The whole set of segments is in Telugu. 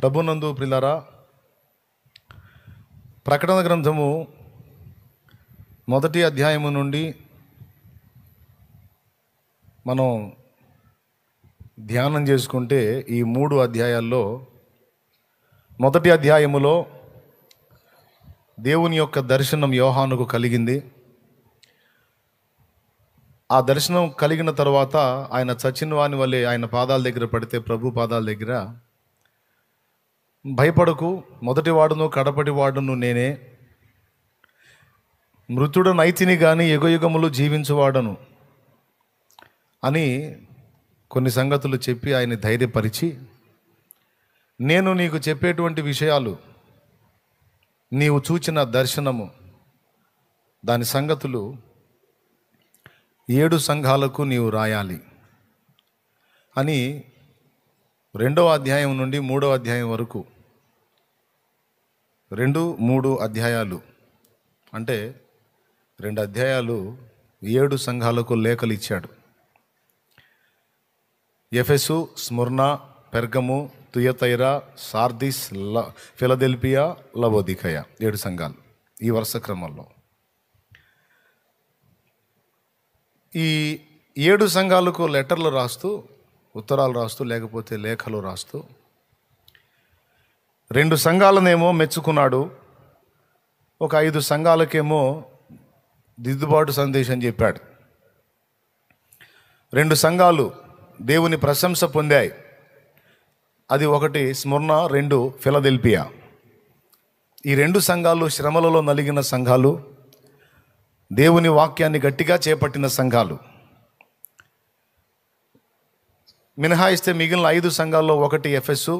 ప్రభునందు ప్రిలారా ప్రకటన గ్రంథము మొదటి అధ్యాయము నుండి మనం ధ్యానం చేసుకుంటే ఈ మూడు అధ్యాయాల్లో మొదటి అధ్యాయములో దేవుని యొక్క దర్శనం యోహానుకు కలిగింది ఆ దర్శనం కలిగిన తర్వాత ఆయన చచ్చిన వాని వల్లే ఆయన పాదాల దగ్గర పడితే ప్రభు పాదాల దగ్గర భయపడకు మొదటి వాడును కడపటి వాడును నేనే మృతుడు నైతిని కానీ యుగయుగములు జీవించువాడను అని కొన్ని సంగతులు చెప్పి ఆయన ధైర్యపరిచి నేను నీకు చెప్పేటువంటి విషయాలు నీవు చూచిన దర్శనము దాని సంగతులు ఏడు సంఘాలకు నీవు రాయాలి అని రెండవ అధ్యాయం నుండి మూడవ అధ్యాయం వరకు రెండు మూడు అధ్యాయాలు అంటే రెండు అధ్యాయాలు ఏడు సంఘాలకు లేఖలు ఇచ్చాడు Ephesus Smyrna Pergamum Thyatira Sardis ల ఫిలదెల్పియా లవోదికయ ఏడు సంఘాలు ఈ వరుస క్రమంలో ఈ ఏడు సంఘాలకు లెటర్లు రాస్తూ ఉత్తరాలు రాస్తూ లేకపోతే లేఖలు రాస్తూ రెండు సంఘాలనేమో మెచ్చుకున్నాడు ఒక ఐదు సంఘాలకేమో దిద్దుబాటు సందేశం చెప్పాడు రెండు సంఘాలు దేవుని ప్రశంస పొందాయి అది ఒకటి స్మరణ రెండు ఫిలదెల్పియా ఈ రెండు సంఘాలు శ్రమలలో నలిగిన సంఘాలు దేవుని వాక్యాన్ని గట్టిగా చేపట్టిన సంఘాలు మినహాయిస్తే మిగిలిన ఐదు సంఘాల్లో ఒకటి ఎఫ్ఎస్సు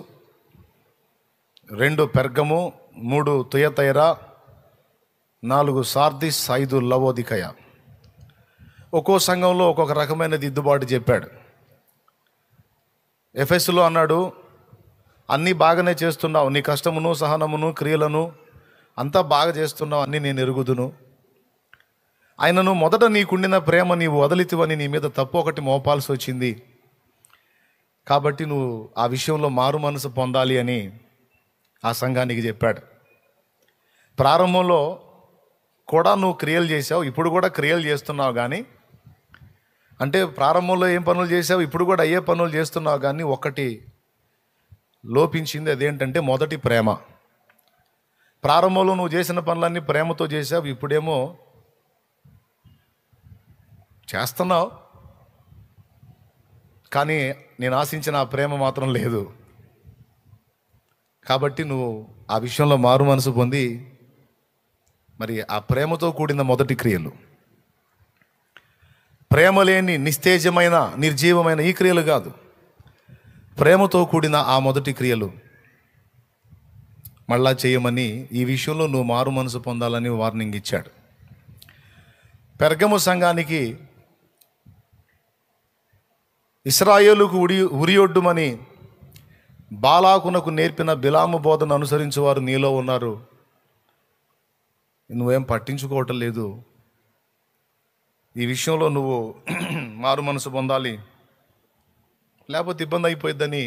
రెండు పెర్గము మూడు తుయతైరా నాలుగు సార్దిస్ ఐదు లవోదికయ ఒక్కో సంఘంలో ఒక్కొక్క రకమైన దిద్దుబాటు చెప్పాడు ఎఫ్ఎస్లో అన్నాడు అన్నీ బాగానే చేస్తున్నావు నీ కష్టమును సహనమును క్రియలను అంతా బాగా చేస్తున్నావు అన్నీ నేను ఎరుగుదును ఆయనను మొదట నీకుండిన ప్రేమ నీవు వదిలితివని నీ మీద తప్పు ఒకటి మోపాల్సి వచ్చింది కాబట్టి నువ్వు ఆ విషయంలో మారు మనసు పొందాలి అని ఆ సంఘానికి చెప్పాడు ప్రారంభంలో కూడా నువ్వు క్రియలు చేసావు ఇప్పుడు కూడా క్రియలు చేస్తున్నావు కానీ అంటే ప్రారంభంలో ఏం పనులు చేసావు ఇప్పుడు కూడా అయ్యే పనులు చేస్తున్నావు కానీ ఒకటి లోపించింది అదేంటంటే మొదటి ప్రేమ ప్రారంభంలో నువ్వు చేసిన పనులన్నీ ప్రేమతో చేసావు ఇప్పుడేమో చేస్తున్నావు కానీ నేను ఆశించిన ఆ ప్రేమ మాత్రం లేదు కాబట్టి నువ్వు ఆ విషయంలో మారు మనసు పొంది మరి ఆ ప్రేమతో కూడిన మొదటి క్రియలు ప్రేమ లేని నిస్తేజమైన నిర్జీవమైన ఈ క్రియలు కాదు ప్రేమతో కూడిన ఆ మొదటి క్రియలు మళ్ళా చేయమని ఈ విషయంలో నువ్వు మారు మనసు పొందాలని వార్నింగ్ ఇచ్చాడు పెర్గము సంఘానికి ఇస్రాయేలుకు ఉడి ఉరియొడ్డుమని బాలాకునకు నేర్పిన బిలాము బోధను అనుసరించేవారు నీలో ఉన్నారు నువ్వేం పట్టించుకోవటం లేదు ఈ విషయంలో నువ్వు మారు మనసు పొందాలి లేకపోతే ఇబ్బంది అయిపోయిద్దని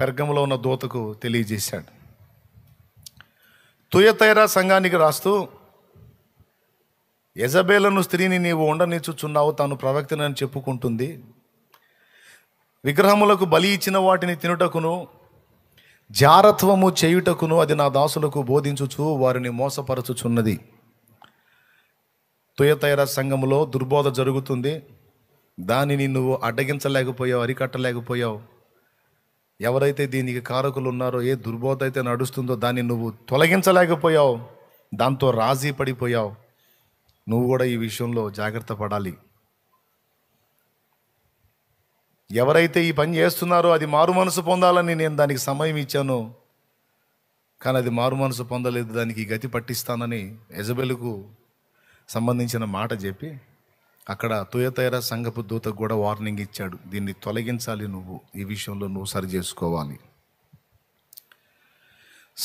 పెర్గంలో ఉన్న దూతకు తెలియజేశాడు తుయతైరా సంఘానికి రాస్తూ యజబేలను స్త్రీని నీవు ఉండనిచ్చుచున్నావు తాను ప్రవక్తనని చెప్పుకుంటుంది విగ్రహములకు బలి ఇచ్చిన వాటిని తినుటకును జారత్వము చేయుటకును అది నా దాసులకు బోధించుచు వారిని మోసపరచుచున్నది తుయతైర సంఘములో దుర్బోధ జరుగుతుంది దానిని నువ్వు అడ్డగించలేకపోయావు అరికట్టలేకపోయావు ఎవరైతే దీనికి కారకులు ఉన్నారో ఏ దుర్బోధ అయితే నడుస్తుందో దాన్ని నువ్వు తొలగించలేకపోయావు దాంతో రాజీ పడిపోయావు నువ్వు కూడా ఈ విషయంలో జాగ్రత్త పడాలి ఎవరైతే ఈ పని చేస్తున్నారో అది మారు మనసు పొందాలని నేను దానికి సమయం ఇచ్చాను కానీ అది మారు మనసు పొందలేదు దానికి గతి పట్టిస్తానని యజబెలుకు సంబంధించిన మాట చెప్పి అక్కడ తుయతైర సంఘపు దూతకు కూడా వార్నింగ్ ఇచ్చాడు దీన్ని తొలగించాలి నువ్వు ఈ విషయంలో నువ్వు సరి చేసుకోవాలి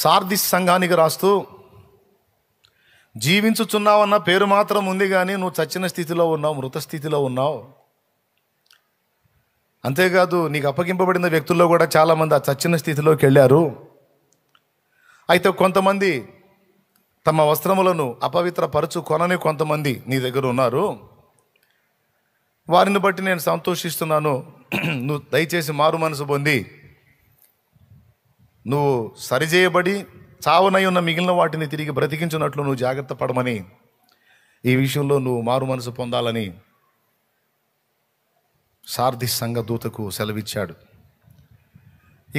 సార్దిస్ సంఘానికి రాస్తూ జీవించుచున్నావన్న పేరు మాత్రం ఉంది కానీ నువ్వు చచ్చిన స్థితిలో ఉన్నావు మృత స్థితిలో ఉన్నావు అంతేకాదు నీకు అప్పగింపబడిన వ్యక్తుల్లో కూడా చాలామంది ఆ చచ్చిన స్థితిలోకి వెళ్ళారు అయితే కొంతమంది తమ వస్త్రములను అపవిత్రపరచు కొనని కొంతమంది నీ దగ్గర ఉన్నారు వారిని బట్టి నేను సంతోషిస్తున్నాను నువ్వు దయచేసి మారు మనసు పొంది నువ్వు సరిచేయబడి చావునై ఉన్న మిగిలిన వాటిని తిరిగి బ్రతికించినట్లు నువ్వు జాగ్రత్త పడమని ఈ విషయంలో నువ్వు మారు మనసు పొందాలని సార్థి సంఘ దూతకు సెలవిచ్చాడు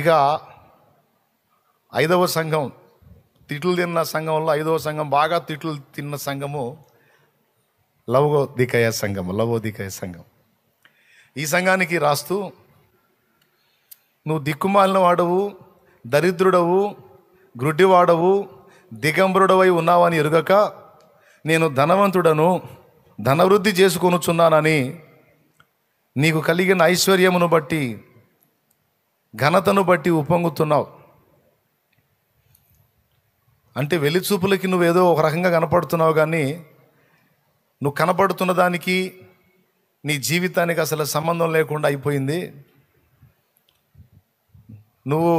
ఇక ఐదవ సంఘం తిట్లు తిన్న సంఘంలో ఐదవ సంఘం బాగా తిట్లు తిన్న సంఘము లవోదికయ సంఘం లవోదికయ సంఘం ఈ సంఘానికి రాస్తూ నువ్వు దిక్కుమాలిన వాడవు దరిద్రుడవు గ్రుడ్డివాడవు దిగంబరుడవై ఉన్నావని ఎరుగక నేను ధనవంతుడను ధనవృద్ధి చేసుకొనుచున్నానని నీకు కలిగిన ఐశ్వర్యమును బట్టి ఘనతను బట్టి ఉప్పొంగుతున్నావు అంటే వెలిచూపులకి నువ్వేదో ఒక రకంగా కనపడుతున్నావు కానీ నువ్వు కనపడుతున్న దానికి నీ జీవితానికి అసలు సంబంధం లేకుండా అయిపోయింది నువ్వు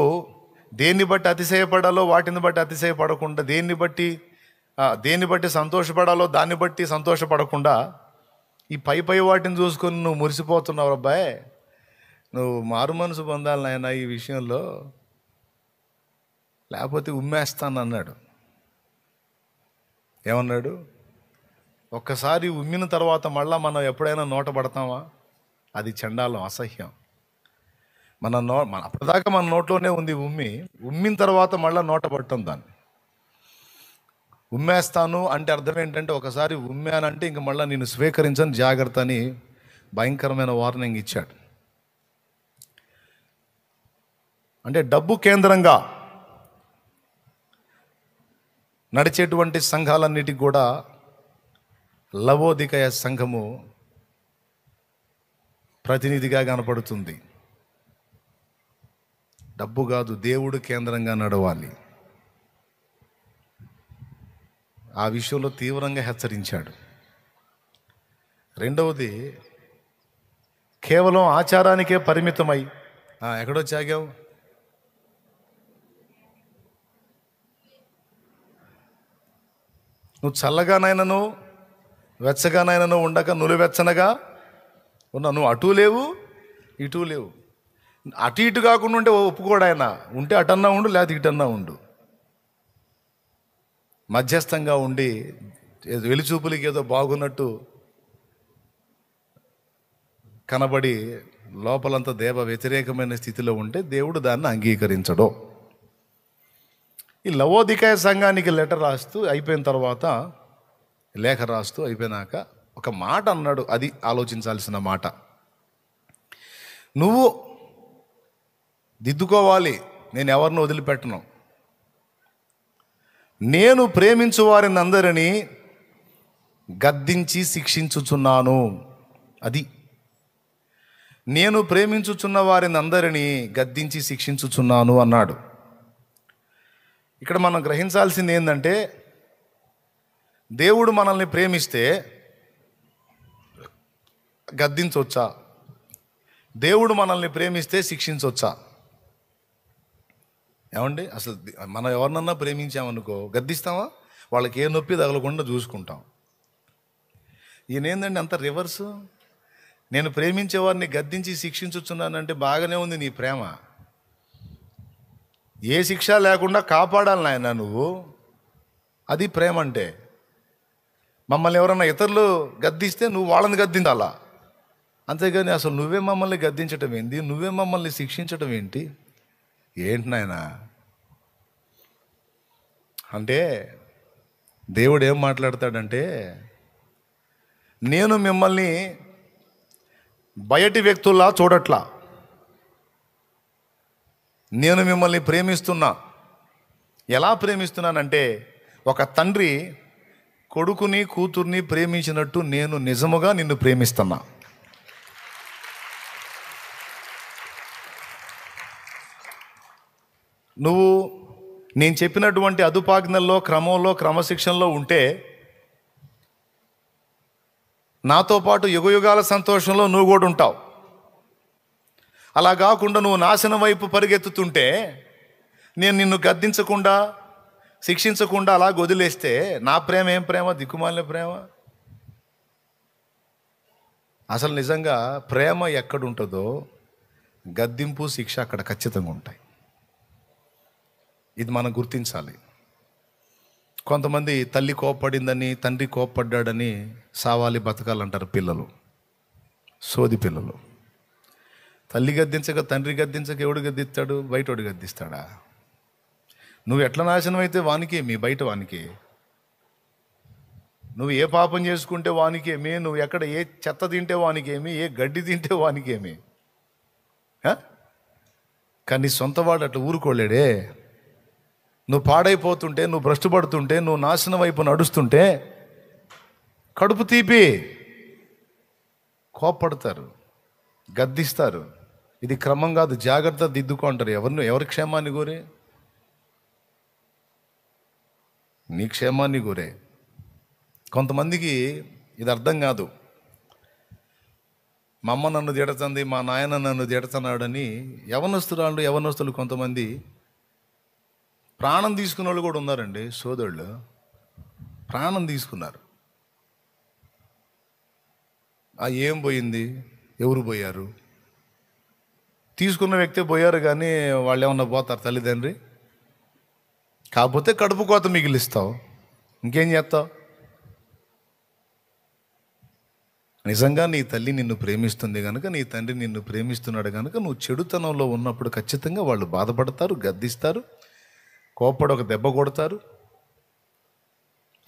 దేన్ని బట్టి అతిశయపడాలో వాటిని బట్టి అతిశయపడకుండా దేన్ని బట్టి దేన్ని బట్టి సంతోషపడాలో దాన్ని బట్టి సంతోషపడకుండా ఈ పై పై వాటిని చూసుకొని నువ్వు మురిసిపోతున్నావు అబ్బాయి నువ్వు మారు మనసు పొందాలి నాయన ఈ విషయంలో లేకపోతే ఉమ్మేస్తాను అన్నాడు ఏమన్నాడు ఒక్కసారి ఉమ్మిన తర్వాత మళ్ళీ మనం ఎప్పుడైనా నోట పడతామా అది చండాలం అసహ్యం మన నో మన అప్పటిదాకా మన నోట్లోనే ఉంది ఉమ్మి ఉమ్మిన తర్వాత మళ్ళీ నోట పడటం దాన్ని ఉమ్మేస్తాను అంటే అర్థం ఏంటంటే ఒకసారి ఉమ్మానంటే ఇంక మళ్ళీ నేను స్వీకరించని జాగ్రత్త అని భయంకరమైన వార్నింగ్ ఇచ్చాడు అంటే డబ్బు కేంద్రంగా నడిచేటువంటి సంఘాలన్నిటికి కూడా లవోదికయ సంఘము ప్రతినిధిగా కనపడుతుంది డబ్బు కాదు దేవుడు కేంద్రంగా నడవాలి ఆ విషయంలో తీవ్రంగా హెచ్చరించాడు రెండవది కేవలం ఆచారానికే పరిమితమై ఎక్కడో చాగావు నువ్వు చల్లగానైనను వెచ్చగానైనను ఉండక నులివెచ్చనగా ఉన్న నువ్వు అటు లేవు ఇటు లేవు అటు ఇటు కాకుండా ఉంటే ఒప్పుకోడాయన ఉంటే అటన్నా ఉండు లేకపోతే ఇటన్నా ఉండు మధ్యస్థంగా ఉండి వెలిచూపులకి ఏదో బాగున్నట్టు కనబడి లోపలంతా దేవ వ్యతిరేకమైన స్థితిలో ఉంటే దేవుడు దాన్ని అంగీకరించడు ఈ లవోధికాయ సంఘానికి లెటర్ రాస్తూ అయిపోయిన తర్వాత లేఖ రాస్తూ అయిపోయినాక ఒక మాట అన్నాడు అది ఆలోచించాల్సిన మాట నువ్వు దిద్దుకోవాలి నేను ఎవరిని వదిలిపెట్టను నేను ప్రేమించు వారిని అందరినీ గద్దించి శిక్షించుచున్నాను అది నేను ప్రేమించుచున్న వారిని అందరినీ గద్దించి శిక్షించుచున్నాను అన్నాడు ఇక్కడ మనం గ్రహించాల్సింది ఏంటంటే దేవుడు మనల్ని ప్రేమిస్తే గద్దించవచ్చా దేవుడు మనల్ని ప్రేమిస్తే శిక్షించవచ్చా ఏమండి అసలు మనం ఎవరినన్నా ప్రేమించామనుకో గద్దిస్తామా వాళ్ళకి ఏ నొప్పి తగలకుండా చూసుకుంటాం ఈయనేందండి అంత రివర్స్ నేను ప్రేమించేవారిని గద్దించి శిక్షించుచున్నానంటే బాగానే ఉంది నీ ప్రేమ ఏ శిక్ష లేకుండా కాపాడాలి నాయన నువ్వు అది ప్రేమ అంటే మమ్మల్ని ఎవరైనా ఇతరులు గద్దిస్తే నువ్వు వాళ్ళని గద్దించాలా అంతేగాని అసలు నువ్వే మమ్మల్ని గద్దించటం ఏంటి నువ్వే మమ్మల్ని శిక్షించటం ఏంటి ఏంటి నాయన అంటే దేవుడు ఏం మాట్లాడతాడంటే నేను మిమ్మల్ని బయటి వ్యక్తుల్లా చూడట్లా నేను మిమ్మల్ని ప్రేమిస్తున్నా ఎలా ప్రేమిస్తున్నానంటే ఒక తండ్రి కొడుకుని కూతుర్ని ప్రేమించినట్టు నేను నిజముగా నిన్ను ప్రేమిస్తున్నా నువ్వు నేను చెప్పినటువంటి అదుపాజ్ఞల్లో క్రమంలో క్రమశిక్షణలో ఉంటే నాతో పాటు యుగయుగాల సంతోషంలో నువ్వు కూడా ఉంటావు అలా కాకుండా నువ్వు నాశనం వైపు పరిగెత్తుతుంటే నేను నిన్ను గద్దించకుండా శిక్షించకుండా అలా వదిలేస్తే నా ప్రేమ ఏం ప్రేమ దిక్కుమాలిన ప్రేమ అసలు నిజంగా ప్రేమ ఎక్కడుంటుందో గద్దింపు శిక్ష అక్కడ ఖచ్చితంగా ఉంటాయి ఇది మనం గుర్తించాలి కొంతమంది తల్లి కోప్పడిందని తండ్రి కోప్పడ్డాడని సావాలి బతకాలంటారు పిల్లలు సోది పిల్లలు తల్లి గద్దించక తండ్రి గద్దించక ఎవడు గద్దిస్తాడు బయటోడు గద్దిస్తాడా నువ్వు ఎట్లా నాశనం అయితే వానికి మీ బయట వానికి నువ్వు ఏ పాపం చేసుకుంటే వానికేమి నువ్వు ఎక్కడ ఏ చెత్త తింటే వానికేమి ఏ గడ్డి తింటే వానికేమి కానీ సొంతవాడు అట్లా ఊరుకోలేడే నువ్వు పాడైపోతుంటే నువ్వు భ్రష్టుపడుతుంటే నువ్వు నాశనం వైపు నడుస్తుంటే కడుపు తీపి కోపడతారు గద్దిస్తారు ఇది క్రమం కాదు జాగ్రత్త దిద్దుకో అంటారు ఎవరిని ఎవరి క్షేమాన్ని కోరే నీ క్షేమాన్ని కోరే కొంతమందికి ఇది అర్థం కాదు మా అమ్మ నన్ను తిడతంది మా నాయన నన్ను తిడతన్నాడని యవనస్తురాళ్ళు యవనస్తులు కొంతమంది ప్రాణం తీసుకున్న వాళ్ళు కూడా ఉన్నారండి సోదరులు ప్రాణం తీసుకున్నారు ఆ ఏం పోయింది ఎవరు పోయారు తీసుకున్న వ్యక్తే పోయారు కానీ వాళ్ళు ఏమన్నా పోతారు తల్లిదండ్రి కాకపోతే కడుపు కోత మిగిలిస్తావు ఇంకేం చేస్తావు నిజంగా నీ తల్లి నిన్ను ప్రేమిస్తుంది కనుక నీ తండ్రి నిన్ను ప్రేమిస్తున్నాడు కనుక నువ్వు చెడుతనంలో ఉన్నప్పుడు ఖచ్చితంగా వాళ్ళు బాధపడతారు గద్దిస్తారు కోప్పడు ఒక దెబ్బ కొడతారు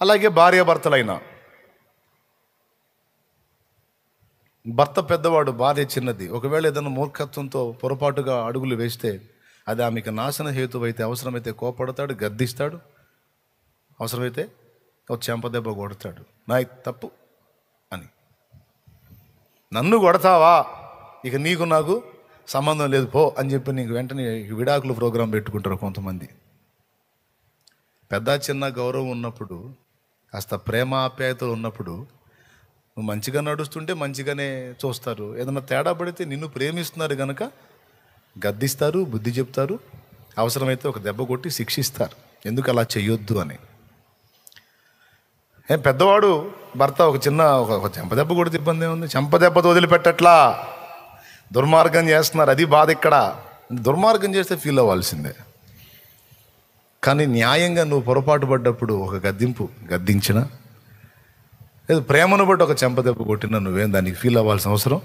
అలాగే భార్యాభర్తలైన భర్త పెద్దవాడు భార్య చిన్నది ఒకవేళ ఏదైనా మూర్ఖత్వంతో పొరపాటుగా అడుగులు వేస్తే అది ఆమెకు నాశన హేతు అయితే అవసరమైతే కోపడతాడు గద్దిస్తాడు అవసరమైతే ఒక చెంపదెబ్బ కొడతాడు నా తప్పు అని నన్ను కొడతావా ఇక నీకు నాకు సంబంధం లేదు పో అని చెప్పి నీకు వెంటనే విడాకులు ప్రోగ్రాం పెట్టుకుంటారు కొంతమంది పెద్ద చిన్న గౌరవం ఉన్నప్పుడు కాస్త ప్రేమ ఆప్యాయత ఉన్నప్పుడు నువ్వు మంచిగా నడుస్తుంటే మంచిగానే చూస్తారు ఏదైనా తేడా పడితే నిన్ను ప్రేమిస్తున్నారు కనుక గద్దిస్తారు బుద్ధి చెప్తారు అవసరమైతే ఒక దెబ్బ కొట్టి శిక్షిస్తారు ఎందుకు అలా చేయొద్దు అని ఏం పెద్దవాడు భర్త ఒక చిన్న ఒక చెంప దెబ్బ కొడితే ఇబ్బంది ఏముంది చెంప దెబ్బతో వదిలిపెట్టట్లా దుర్మార్గం చేస్తున్నారు అది బాధ ఇక్కడ దుర్మార్గం చేస్తే ఫీల్ అవ్వాల్సిందే కానీ న్యాయంగా నువ్వు పొరపాటు పడ్డప్పుడు ఒక గద్దింపు గద్దించిన లేదు ప్రేమను బట్టి ఒక చెంపదెబ్బ కొట్టినా నువ్వేం దానికి ఫీల్ అవ్వాల్సిన అవసరం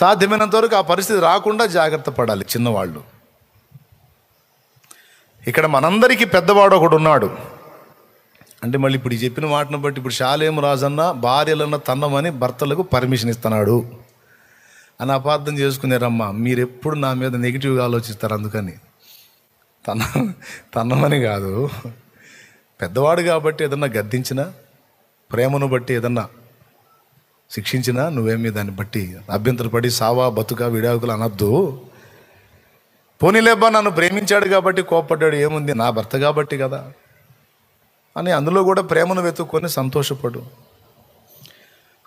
సాధ్యమైనంత వరకు ఆ పరిస్థితి రాకుండా జాగ్రత్త పడాలి చిన్నవాళ్ళు ఇక్కడ మనందరికీ పెద్దవాడు ఒకడు ఉన్నాడు అంటే మళ్ళీ ఇప్పుడు చెప్పిన వాటిని బట్టి ఇప్పుడు షాలేం రాజన్న భార్యలన్న తన్నమని భర్తలకు పర్మిషన్ ఇస్తున్నాడు అని అపార్థం చేసుకునేరమ్మా మీరు ఎప్పుడు నా మీద నెగిటివ్గా ఆలోచిస్తారు అందుకని తన తన్నమని కాదు పెద్దవాడు కాబట్టి ఏదన్నా గద్దించినా ప్రేమను బట్టి ఏదన్నా శిక్షించినా నువ్వేమి దాన్ని బట్టి అభ్యంతరపడి సావా బతుక విడాకులు అనద్దు పోనీలేబ్బా నన్ను ప్రేమించాడు కాబట్టి కోప్పడ్డాడు ఏముంది నా భర్త కాబట్టి కదా అని అందులో కూడా ప్రేమను వెతుక్కొని సంతోషపడు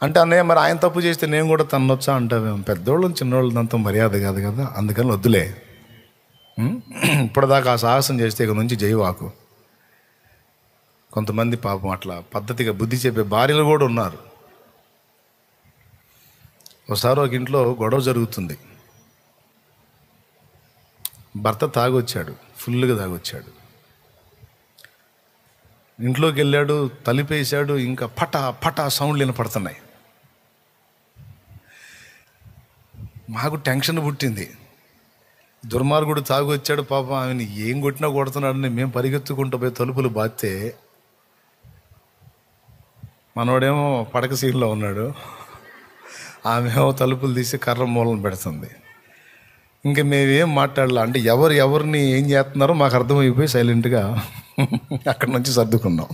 అంటే అన్నయ్య మరి ఆయన తప్పు చేస్తే నేను కూడా తన్నొచ్చా అంటావేమో పెద్దోళ్ళు చిన్నోళ్ళు అంత మర్యాద కాదు కదా అందుకని వద్దులే Hmm? ఇప్పటిదాకా ఆ సాహసం చేస్తే ఇక నుంచి జైవాకు కొంతమంది పాపం అట్లా పద్ధతిగా బుద్ధి చెప్పే భార్యలు కూడా ఉన్నారు ఒకసారి ఒక ఇంట్లో గొడవ జరుగుతుంది భర్త తాగొచ్చాడు ఫుల్గా తాగొచ్చాడు ఇంట్లోకి వెళ్ళాడు తలిపేశాడు ఇంకా పటా పటా సౌండ్లు వినపడుతున్నాయి మాకు టెన్షన్ పుట్టింది దుర్మార్గుడు తాగొచ్చాడు పాపం ఆమెను ఏం కొట్టినా కొడుతున్నాడని మేము పరిగెత్తుకుంటూ పోయి తలుపులు బాతే మనోడేమో పడక సీన్లో ఉన్నాడు ఆమె తలుపులు తీసి కర్ర మూలం పెడుతుంది ఇంకా మేమేం మాట్లాడలే అంటే ఎవరు ఎవరిని ఏం చేస్తున్నారో మాకు అర్థమైపోయి సైలెంట్గా అక్కడి నుంచి సర్దుకున్నాం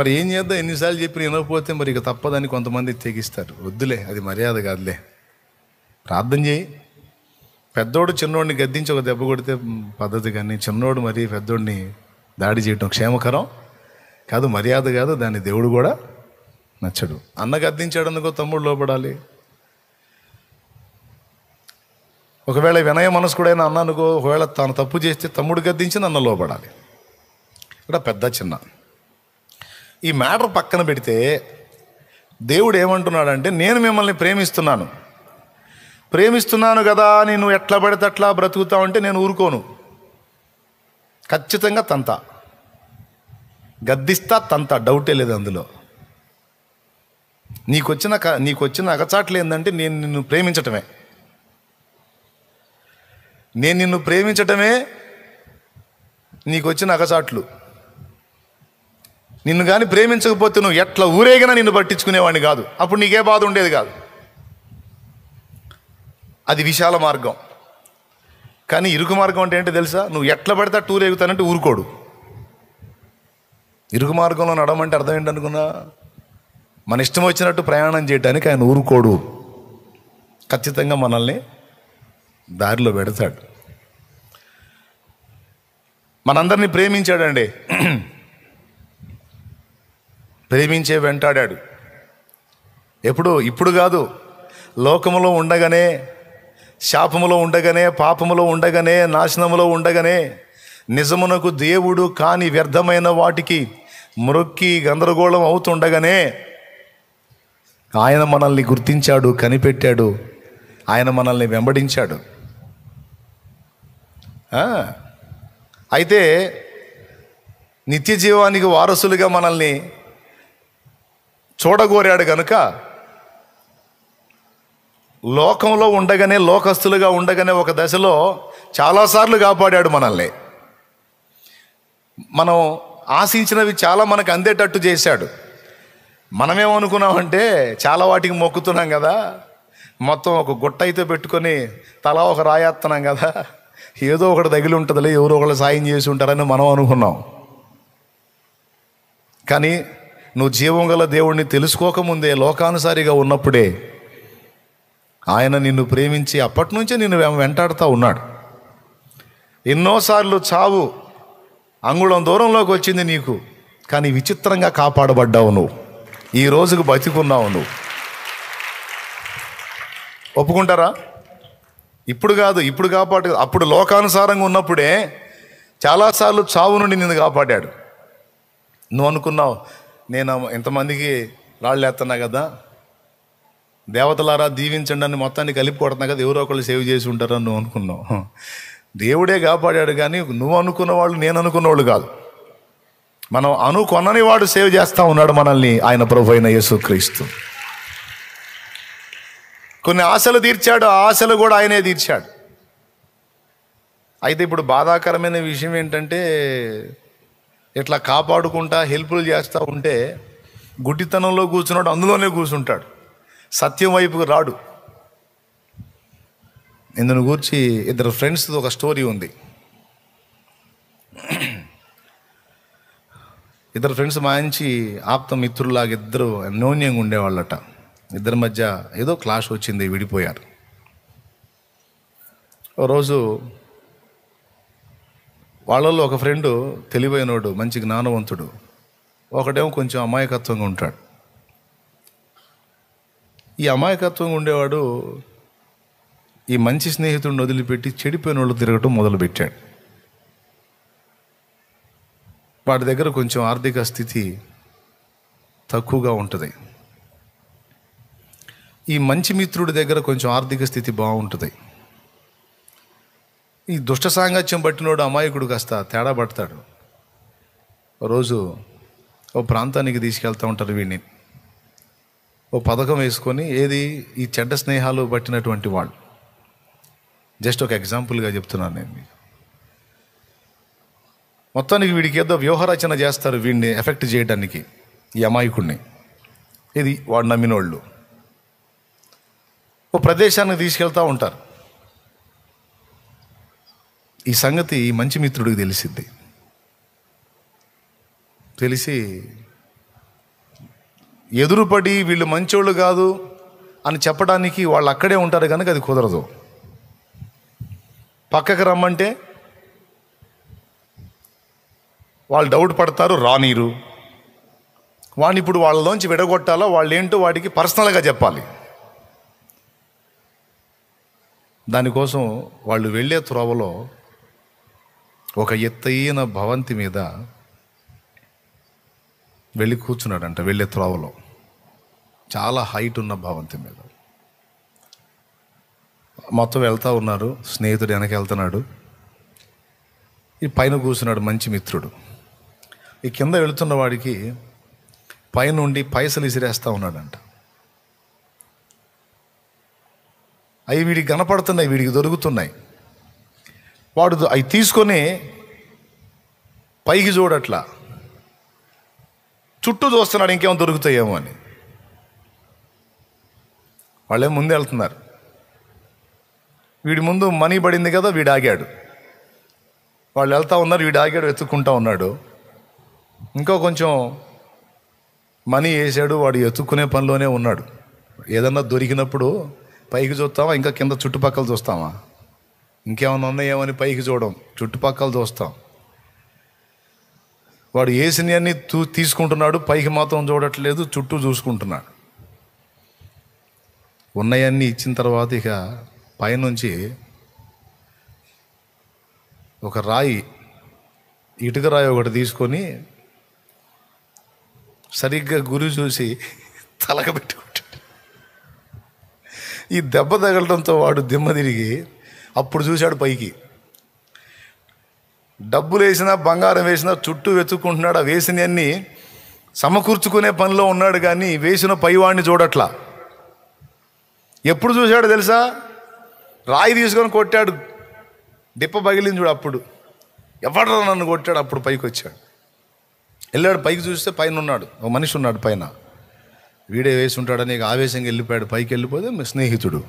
మరి ఏం చేద్దాం ఎన్నిసార్లు చెప్పిన వినకపోతే మరి ఇక తప్పదని కొంతమంది తెగిస్తారు వద్దులే అది మర్యాద కాదులే ప్రార్థన చేయి పెద్దోడు చిన్నోడిని గద్దించి ఒక దెబ్బ కొడితే పద్ధతి కానీ చిన్నోడు మరీ పెద్దోడిని దాడి చేయటం క్షేమకరం కాదు మర్యాద కాదు దాన్ని దేవుడు కూడా నచ్చడు అన్న గద్దించాడు తమ్ముడు లోపడాలి ఒకవేళ వినయ మనసుకుడైన అన్న అనుకో ఒకవేళ తాను తప్పు చేస్తే తమ్ముడు గద్దించి నన్ను లోపడాలి ఇక్కడ పెద్ద చిన్న ఈ మ్యాటర్ పక్కన పెడితే దేవుడు ఏమంటున్నాడంటే నేను మిమ్మల్ని ప్రేమిస్తున్నాను ప్రేమిస్తున్నాను కదా నువ్వు ఎట్లా పడితే అట్లా అంటే నేను ఊరుకోను ఖచ్చితంగా తంత గద్దిస్తా తంత డౌటే లేదు అందులో నీకొచ్చిన నీకొచ్చిన అగచాట్లు ఏంటంటే నేను నిన్ను ప్రేమించటమే నేను నిన్ను ప్రేమించటమే నీకొచ్చిన అగచాట్లు నిన్ను కానీ ప్రేమించకపోతే నువ్వు ఎట్లా ఊరేగినా నిన్ను పట్టించుకునేవాడిని కాదు అప్పుడు నీకే బాధ ఉండేది కాదు అది విశాల మార్గం కానీ ఇరుకు మార్గం అంటే ఏంటో తెలుసా నువ్వు ఎట్లా పడితే టూర్ ఎగుతానంటే ఊరుకోడు ఇరుకు మార్గంలో నడవమంటే అర్థం ఏంటనుకున్నా మన ఇష్టం వచ్చినట్టు ప్రయాణం చేయడానికి ఆయన ఊరుకోడు ఖచ్చితంగా మనల్ని దారిలో పెడతాడు మనందరినీ ప్రేమించాడండి ప్రేమించే వెంటాడాడు ఎప్పుడు ఇప్పుడు కాదు లోకంలో ఉండగానే శాపములో ఉండగానే పాపములో ఉండగానే నాశనములో ఉండగానే నిజమునకు దేవుడు కాని వ్యర్థమైన వాటికి మురొక్కి గందరగోళం అవుతుండగానే ఆయన మనల్ని గుర్తించాడు కనిపెట్టాడు ఆయన మనల్ని వెంబడించాడు అయితే నిత్య జీవానికి వారసులుగా మనల్ని చూడగోరాడు కనుక లోకంలో ఉండగానే లోకస్తులుగా ఉండగానే ఒక దశలో చాలాసార్లు కాపాడాడు మనల్ని మనం ఆశించినవి చాలా మనకు అందేటట్టు చేశాడు మనమేమనుకున్నామంటే చాలా వాటికి మొక్కుతున్నాం కదా మొత్తం ఒక గుట్ట అయితే పెట్టుకొని తల ఒక రాయేస్తున్నాం కదా ఏదో ఒకటి తగిలి ఉంటుందిలే ఎవరో ఒకళ్ళు సాయం చేసి ఉంటారని మనం అనుకున్నాం కానీ నువ్వు జీవం గల దేవుణ్ణి తెలుసుకోకముందే లోకానుసారిగా ఉన్నప్పుడే ఆయన నిన్ను ప్రేమించి అప్పటి నుంచే నిన్ను వెంటాడుతూ ఉన్నాడు ఎన్నోసార్లు చావు అంగుళం దూరంలోకి వచ్చింది నీకు కానీ విచిత్రంగా కాపాడబడ్డావు నువ్వు ఈ రోజుకు బతికున్నావు నువ్వు ఒప్పుకుంటారా ఇప్పుడు కాదు ఇప్పుడు కాపాడు అప్పుడు లోకానుసారంగా ఉన్నప్పుడే చాలాసార్లు చావు నుండి నిన్ను కాపాడాడు నువ్వు అనుకున్నావు నేను ఇంతమందికి రాళ్ళు ఎత్తన్నా కదా దేవతలారా దీవించండి అని మొత్తాన్ని కలిపి కొడుతున్నా కదా ఎవరో ఒకళ్ళు సేవ్ చేసి ఉంటారని నువ్వు అనుకున్నావు దేవుడే కాపాడాడు కానీ నువ్వు అనుకున్న వాళ్ళు నేను అనుకున్న వాళ్ళు కాదు మనం అనుకొనని వాడు సేవ్ చేస్తూ ఉన్నాడు మనల్ని ఆయన ప్రభు అయిన యేసుక్రీస్తు కొన్ని ఆశలు తీర్చాడు ఆ ఆశలు కూడా ఆయనే తీర్చాడు అయితే ఇప్పుడు బాధాకరమైన విషయం ఏంటంటే ఇట్లా కాపాడుకుంటా హెల్ప్లు చేస్తూ ఉంటే గుడ్డితనంలో కూర్చున్నాడు అందులోనే కూర్చుంటాడు సత్యం వైపుకు రాడు ఇందును గూర్చి ఇద్దరు ఫ్రెండ్స్ది ఒక స్టోరీ ఉంది ఇద్దరు ఫ్రెండ్స్ మాయించి ఆప్త మిత్రులాగా ఇద్దరు అన్యోన్యంగా ఉండేవాళ్ళట ఇద్దరి మధ్య ఏదో క్లాష్ వచ్చింది విడిపోయారు రోజు వాళ్ళల్లో ఒక ఫ్రెండు తెలివైనోడు మంచి జ్ఞానవంతుడు ఒకటేమో కొంచెం అమాయకత్వంగా ఉంటాడు ఈ అమాయకత్వం ఉండేవాడు ఈ మంచి స్నేహితుడిని వదిలిపెట్టి చెడిపోయిన వాళ్ళు తిరగటం మొదలుపెట్టాడు వాడి దగ్గర కొంచెం ఆర్థిక స్థితి తక్కువగా ఉంటుంది ఈ మంచి మిత్రుడి దగ్గర కొంచెం ఆర్థిక స్థితి బాగుంటుంది ఈ దుష్ట సాంగత్యం పట్టినోడు అమాయకుడు కాస్త తేడా పడతాడు రోజు ఓ ప్రాంతానికి తీసుకెళ్తూ ఉంటారు వీడిని ఓ పథకం వేసుకొని ఏది ఈ చెడ్డ స్నేహాలు పట్టినటువంటి వాళ్ళు జస్ట్ ఒక ఎగ్జాంపుల్గా చెప్తున్నాను నేను మీకు మొత్తానికి వీడికి ఏదో వ్యూహరచన చేస్తారు వీడిని ఎఫెక్ట్ చేయడానికి ఈ అమాయకుడిని ఇది వాడు నమ్మినోళ్ళు ఓ ప్రదేశానికి తీసుకెళ్తూ ఉంటారు ఈ సంగతి మంచి మిత్రుడికి తెలిసిద్ది తెలిసి ఎదురుపడి వీళ్ళు మంచోళ్ళు కాదు అని చెప్పడానికి వాళ్ళు అక్కడే ఉంటారు కనుక అది కుదరదు పక్కకు రమ్మంటే వాళ్ళు డౌట్ పడతారు రానీరు వాడిని ఇప్పుడు వాళ్ళలోంచి విడగొట్టాలో వాళ్ళు ఏంటో వాడికి పర్సనల్గా చెప్పాలి దానికోసం వాళ్ళు వెళ్ళే త్రోవలో ఒక ఎత్తైన భవంతి మీద వెళ్ళి కూర్చున్నాడంట వెళ్ళే త్రోవలో చాలా హైట్ ఉన్న భవంతి మీద మొత్తం వెళ్తూ ఉన్నారు స్నేహితుడు వెనక వెళ్తున్నాడు ఈ పైన కూర్చున్నాడు మంచి మిత్రుడు ఈ కింద వెళుతున్న వాడికి పైన ఉండి పైసలు ఇసిరేస్తూ ఉన్నాడంట అవి వీడికి కనపడుతున్నాయి వీడికి దొరుకుతున్నాయి వాడు అవి తీసుకొని పైకి చూడట్లా చుట్టూ చూస్తున్నాడు ఇంకేమో దొరుకుతాయేమో అని వాళ్ళే ముందు వెళ్తున్నారు వీడి ముందు మనీ పడింది కదా వీడు ఆగాడు వాళ్ళు వెళ్తూ ఉన్నారు వీడు ఆగాడు వెతుక్కుంటా ఉన్నాడు ఇంకా కొంచెం మనీ వేసాడు వాడు ఎత్తుక్కునే పనిలోనే ఉన్నాడు ఏదన్నా దొరికినప్పుడు పైకి చూస్తావా ఇంకా కింద చుట్టుపక్కల చూస్తావా ఇంకేమైనా ఉన్నాయేమని పైకి చూడడం చుట్టుపక్కల చూస్తాం వాడు వేసినవన్నీ తీసుకుంటున్నాడు పైకి మాత్రం చూడట్లేదు చుట్టూ చూసుకుంటున్నాడు ఉన్నాయన్నీ ఇచ్చిన తర్వాత ఇక పైనుంచి ఒక రాయి ఇటుక రాయి ఒకటి తీసుకొని సరిగ్గా గురి చూసి పెట్టుకుంటాడు ఈ దెబ్బ తగలడంతో వాడు దిమ్మ తిరిగి అప్పుడు చూశాడు పైకి డబ్బులు వేసినా బంగారం వేసినా చుట్టూ వెతుక్కుంటున్నాడు ఆ వేసినవన్నీ సమకూర్చుకునే పనిలో ఉన్నాడు కానీ వేసిన పైవాడిని చూడట్లా ఎప్పుడు చూశాడు తెలుసా రాయి తీసుకొని కొట్టాడు డిప్ప పగిలింది చూడు అప్పుడు ఎవడో నన్ను కొట్టాడు అప్పుడు పైకి వచ్చాడు వెళ్ళాడు పైకి చూస్తే పైన ఉన్నాడు ఒక మనిషి ఉన్నాడు పైన వీడే వేసి ఉంటాడని ఆవేశంగా వెళ్ళిపోయాడు పైకి వెళ్ళిపోతే మీ స్నేహితుడు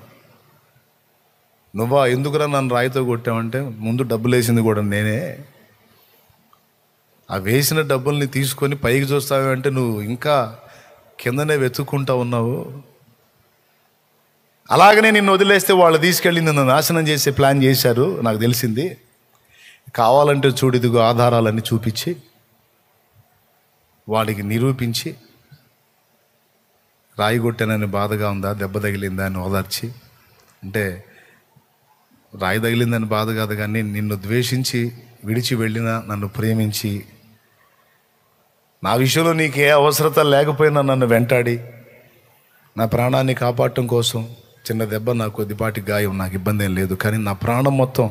నువ్వా ఎందుకురా నన్ను రాయితో కొట్టావంటే ముందు డబ్బులు వేసింది కూడా నేనే ఆ వేసిన డబ్బుల్ని తీసుకొని పైకి చూస్తావంటే నువ్వు ఇంకా కిందనే వెతుక్కుంటా ఉన్నావు అలాగనే నిన్ను వదిలేస్తే వాళ్ళు తీసుకెళ్ళి నిన్ను నాశనం చేసే ప్లాన్ చేశారు నాకు తెలిసింది కావాలంటే చూడిదిగో ఆధారాలన్నీ చూపించి వాడికి నిరూపించి కొట్టానని బాధగా ఉందా దెబ్బ తగిలిందా అని ఓదార్చి అంటే రాయి తగిలిందని బాధ కాదు కానీ నిన్ను ద్వేషించి విడిచి వెళ్ళిన నన్ను ప్రేమించి నా విషయంలో నీకు ఏ అవసరత లేకపోయినా నన్ను వెంటాడి నా ప్రాణాన్ని కాపాడటం కోసం చిన్న దెబ్బ నా కొద్దిపాటి గాయం నాకు ఇబ్బంది ఏం లేదు కానీ నా ప్రాణం మొత్తం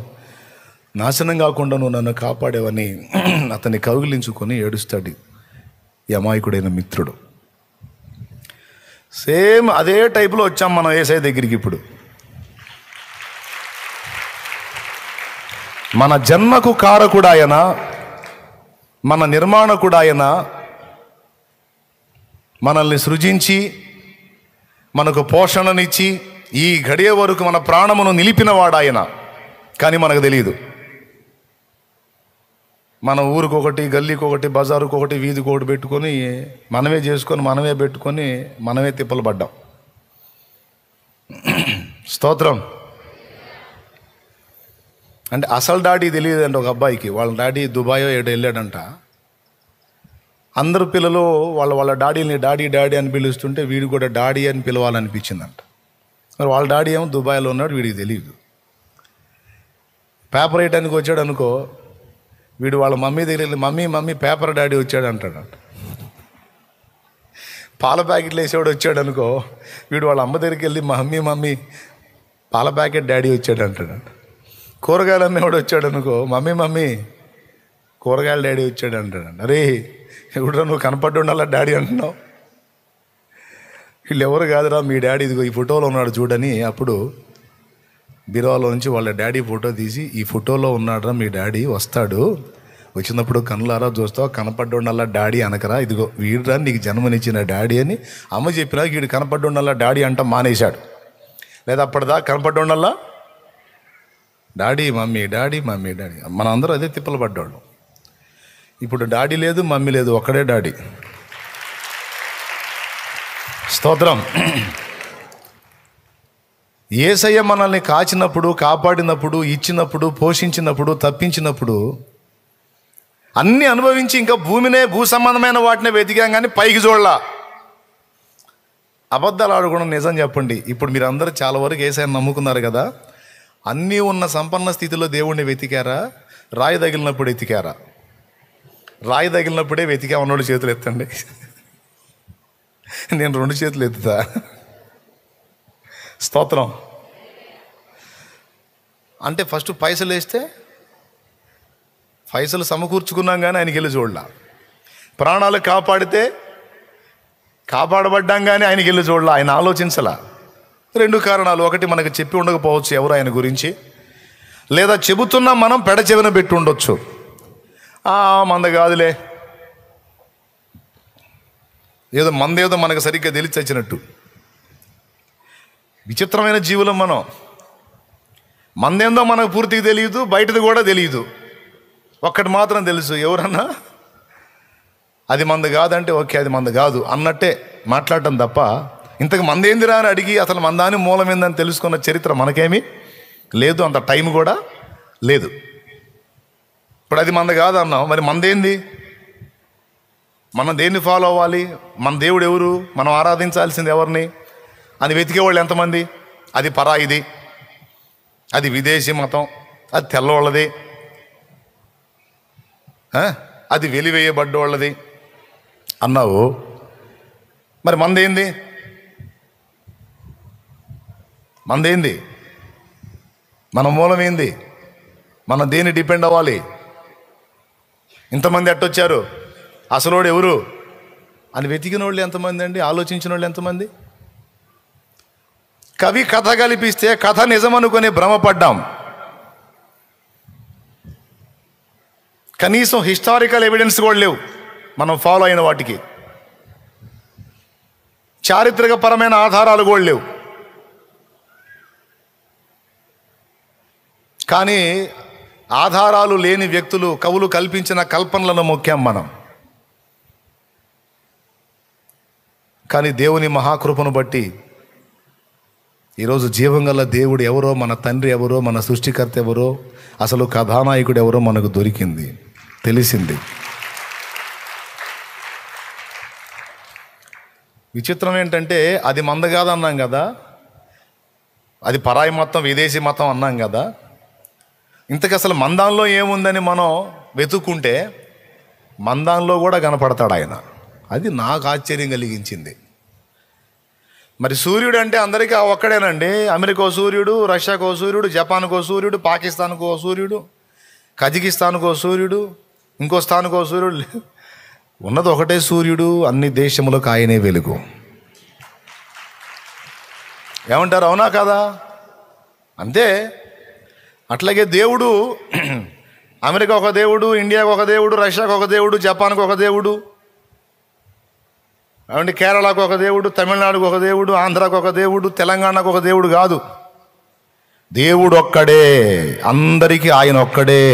నాశనం కాకుండా నువ్వు నన్ను కాపాడేవని అతన్ని కౌగిలించుకొని ఏడుస్తాడు ఈ అమాయకుడైన మిత్రుడు సేమ్ అదే టైపులో వచ్చాం మనం ఏసఐ దగ్గరికి ఇప్పుడు మన జన్మకు కారకుడాయన మన నిర్మాణకుడాయన మనల్ని సృజించి మనకు పోషణనిచ్చి ఈ గడియ వరకు మన ప్రాణమును నిలిపినవాడు ఆయన కానీ మనకు తెలియదు మన ఊరికొకటి ఒకటి బజారుకొకటి ఒకటి పెట్టుకొని మనమే చేసుకొని మనమే పెట్టుకొని మనమే తిప్పలు పడ్డాం స్తోత్రం అంటే అసలు డాడీ తెలియదండి ఒక అబ్బాయికి వాళ్ళ డాడీ దుబాయో ఏడు వెళ్ళాడంట అందరు పిల్లలు వాళ్ళ వాళ్ళ డాడీని డాడీ డాడీ అని పిలుస్తుంటే వీడు కూడా డాడీ అని పిలవాలనిపించిందంట మరి వాళ్ళ డాడీ ఏమో దుబాయ్లో ఉన్నాడు వీడికి తెలియదు పేపర్ వేయడానికి వచ్చాడు అనుకో వీడు వాళ్ళ మమ్మీ దగ్గర వెళ్ళి మమ్మీ మమ్మీ పేపర్ డాడీ వచ్చాడు అంటాడు పాల ప్యాకెట్లు వేసేవాడు వచ్చాడు అనుకో వీడు వాళ్ళ అమ్మ దగ్గరికి వెళ్ళి మమ్మీ మమ్మీ పాల ప్యాకెట్ డాడీ వచ్చాడు అంటాడు కూరగాయలు అమ్మేవాడు వచ్చాడు అనుకో మమ్మీ మమ్మీ కూరగాయల డాడీ వచ్చాడు అంటాడు అరే ఇప్పుడు నువ్వు కనపడి ఉండాలా డాడీ అంటున్నావు వీళ్ళు ఎవరు కాదురా మీ డాడీ ఇదిగో ఈ ఫోటోలో ఉన్నాడు చూడని అప్పుడు బీరువాలో నుంచి వాళ్ళ డాడీ ఫోటో తీసి ఈ ఫోటోలో ఉన్నాడురా మీ డాడీ వస్తాడు వచ్చినప్పుడు కనులారా చూస్తావు కనపడ్డుండల్లా డాడీ అనకరా ఇదిగో వీడురా నీకు జన్మనిచ్చిన డాడీ అని అమ్మ చెప్పినా వీడు కనపడ్డుండల్లా డాడీ అంట మానేశాడు లేదా అప్పటిదాకా కనపడ్డుండల్లా daddy mummy daddy mummy daddy మనందరూ అదే తిప్పలు పడ్డాడు ఇప్పుడు డాడీ లేదు మమ్మీ లేదు ఒక్కడే డాడీ స్తోత్రం ఏసయ్య మనల్ని కాచినప్పుడు కాపాడినప్పుడు ఇచ్చినప్పుడు పోషించినప్పుడు తప్పించినప్పుడు అన్నీ అనుభవించి ఇంకా భూమినే భూ సంబంధమైన వాటినే వెతికాం కానీ పైకి చూడలా అబద్ధాలు ఆడుకోవడం నిజం చెప్పండి ఇప్పుడు మీరు అందరూ చాలా వరకు ఏసైనా నమ్ముకున్నారు కదా అన్నీ ఉన్న సంపన్న స్థితిలో దేవుణ్ణి వెతికారా రాయి తగిలినప్పుడు వెతికారా రాయి తగిలినప్పుడే వెతికా ఉన్నోళ్ళు చేతులు ఎత్తండి నేను రెండు చేతులు ఎత్తుతా స్తోత్రం అంటే ఫస్ట్ పైసలు వేస్తే పైసలు సమకూర్చుకున్నాం కానీ ఆయనకి వెళ్ళి చూడలా ప్రాణాలు కాపాడితే కాపాడబడ్డాం కానీ ఆయనకి వెళ్ళి చూడలా ఆయన ఆలోచించలా రెండు కారణాలు ఒకటి మనకు చెప్పి ఉండకపోవచ్చు ఎవరు ఆయన గురించి లేదా చెబుతున్నా మనం పెడచెవిన పెట్టి ఉండొచ్చు మంద కాదులే ఏదో మందేదో మనకు సరిగ్గా తెలిసి వచ్చినట్టు విచిత్రమైన జీవులం మనం మందేందో మనకు పూర్తిగా తెలియదు బయటది కూడా తెలియదు ఒక్కటి మాత్రం తెలుసు ఎవరన్నా అది మంది కాదంటే ఓకే అది మంది కాదు అన్నట్టే మాట్లాడటం తప్ప ఇంతకు మందేందిరా అని అడిగి అసలు మందాని మూలమేందని తెలుసుకున్న చరిత్ర మనకేమీ లేదు అంత టైం కూడా లేదు ఇప్పుడు అది మంద అన్నాం మరి మందేంది మనం దేన్ని ఫాలో అవ్వాలి మన దేవుడు ఎవరు మనం ఆరాధించాల్సింది ఎవరిని అని వెతికేవాళ్ళు ఎంతమంది అది పరాయిది అది విదేశీ మతం అది తెల్లవాళ్ళది అది వెలివేయబడ్డ వాళ్ళది అన్నావు మరి మందేంది మందేంది మన మూలం ఏంది మనం దేన్ని డిపెండ్ అవ్వాలి ఇంతమంది అట్టొచ్చారు అసలోడు ఎవరు అని వెతికిన వాళ్ళు ఎంతమంది అండి ఆలోచించిన వాళ్ళు ఎంతమంది కవి కథ కల్పిస్తే కథ నిజమనుకొని భ్రమపడ్డాం కనీసం హిస్టారికల్ ఎవిడెన్స్ కూడా లేవు మనం ఫాలో అయిన వాటికి చారిత్రకపరమైన ఆధారాలు కూడా లేవు కానీ ఆధారాలు లేని వ్యక్తులు కవులు కల్పించిన కల్పనలను ముఖ్యం మనం కానీ దేవుని మహాకృపను బట్టి ఈరోజు జీవం గల దేవుడు ఎవరో మన తండ్రి ఎవరో మన సృష్టికర్త ఎవరో అసలు కథానాయకుడు ఎవరో మనకు దొరికింది తెలిసింది విచిత్రం ఏంటంటే అది మంద కాదన్నాం కదా అది పరాయి మతం విదేశీ మతం అన్నాం కదా ఇంతకు అసలు మందాంలో ఏముందని మనం వెతుక్కుంటే మందాంలో కూడా కనపడతాడు ఆయన అది నాకు ఆశ్చర్యం కలిగించింది మరి సూర్యుడు అంటే అందరికీ ఒక్కడేనండి అమెరికా సూర్యుడు రష్యాకో సూర్యుడు జపాన్కో సూర్యుడు పాకిస్తాన్కో సూర్యుడు కజకిస్తాన్కో సూర్యుడు ఇంకో ఓ సూర్యుడు ఉన్నది ఒకటే సూర్యుడు అన్ని దేశములకు ఆయనే వెలుగు ఏమంటారు అవునా కదా అంతే అట్లాగే దేవుడు అమెరికా ఒక దేవుడు ఇండియాకు ఒక దేవుడు రష్యాకు ఒక దేవుడు జపాన్కు ఒక దేవుడు ఏమంటే కేరళకు ఒక దేవుడు తమిళనాడుకు ఒక దేవుడు ఆంధ్రాకు ఒక దేవుడు తెలంగాణకు ఒక దేవుడు కాదు దేవుడు ఒక్కడే అందరికీ ఆయన ఒక్కడే